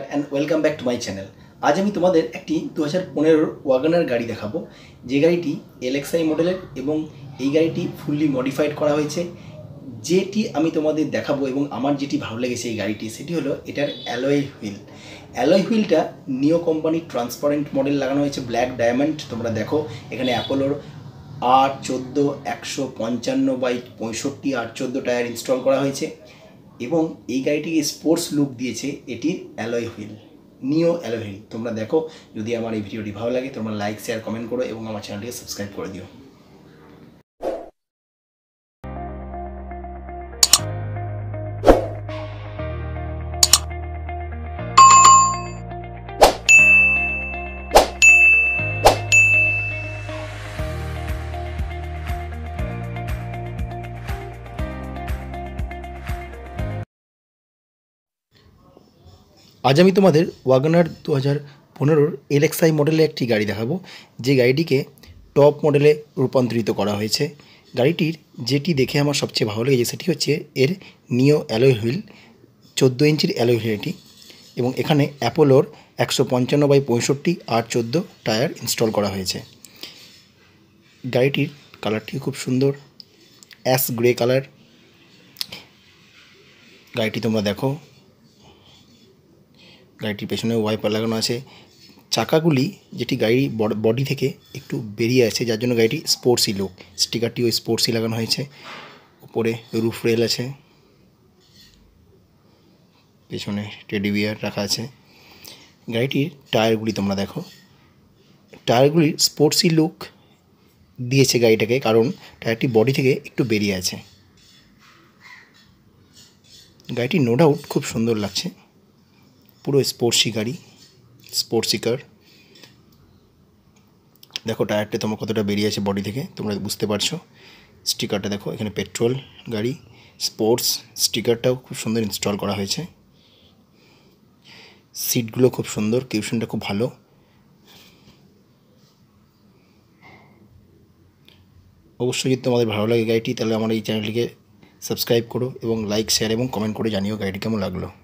নমস্কার and welcome back to my channel আজ আমি তোমাদের একটি দু হাজার পনেরোর ওয়াগানার গাড়ি দেখাবো যে গাড়িটি এলেক্সাই মডেলের এবং এই গাড়িটি ফুললি মডিফাইড করা হয়েছে যেটি আমি তোমাদের দেখাবো এবং আমার যেটি ভালো লেগেছে এই গাড়িটি সেটি হলো এটার অ্যালয় হুইল অ্যালয় হুইলটা নিও কোম্পানির ট্রান্সপারেন্ট মডেল লাগানো হয়েছে ব্ল্যাক ডায়মন্ড তোমরা দেখো এখানে অ্যাপোলোর আট চোদ্দো একশো পঞ্চান্ন বাই পঁয়ষট্টি আট চোদ্দো টায়ার ইনস্টল করা হয়েছে এবং এই গাড়িটিকে স্পোর্টস লুক দিয়েছে এটির অ্যালয় হুইল নিও অ্যালোহিল তোমরা দেখো যদি আমার এই ভিডিওটি ভালো লাগে তোমরা লাইক শেয়ার কমেন্ট করো এবং আমার চ্যানেলটিকে সাবস্ক্রাইব করে দিও আজ আমি তোমাদের ওয়াগনার দু হাজার পনেরোর এলেক্সাই মডেলের একটি গাড়ি দেখাবো যে গাড়িটিকে টপ মডেলে রূপান্তরিত করা হয়েছে গাড়িটির যেটি দেখে আমার সবচেয়ে ভালো লেগেছে সেটি হচ্ছে এর নিও অ্যালোয় হুইল চোদ্দো ইঞ্চির অ্যালোয় হুইল এটি এবং এখানে অ্যাপোলোর একশো পঞ্চান্ন বাই পঁয়ষট্টি আর চোদ্দো টায়ার ইনস্টল করা হয়েছে গাড়িটির কালারটি খুব সুন্দর অ্যাশ গ্রে কালার গাড়িটি তোমরা দেখো গাড়িটির পেছনে ওয়াইপার লাগানো আছে চাকাগুলি যেটি গাড়ি বডি থেকে একটু বেরিয়ে আছে যার জন্য গাড়িটি স্পোর্টসি লুক স্টিকারটিও স্পোর্টসি লাগানো হয়েছে উপরে রুফ রেল আছে পেছনে টেডি বিয়ার রাখা আছে গাড়িটির টায়ারগুলি তোমরা দেখো টায়ারগুলির স্পোর্টসি লুক দিয়েছে গাড়িটাকে কারণ টায়ারটি বডি থেকে একটু বেরিয়ে আছে গাড়িটি নো ডাউট খুব সুন্দর লাগছে পুরো স্পোর্টসি গাড়ি স্পোর্টসি কার দেখো টায়ারটা তোমার কতটা বেরিয়ে আছে বডি থেকে তোমরা বুঝতে পারছো স্টিকারটা দেখো এখানে পেট্রোল গাড়ি স্পোর্টস স্টিকারটাও খুব সুন্দর ইনস্টল করা হয়েছে সিটগুলো খুব সুন্দর টিউশনটা খুব ভালো অবশ্যই যদি তোমাদের ভালো লাগে গাড়িটি তাহলে আমার এই চ্যানেলটিকে সাবস্ক্রাইব করো এবং লাইক শেয়ার এবং কমেন্ট করে জানিও গাড়িটি কেমন লাগলো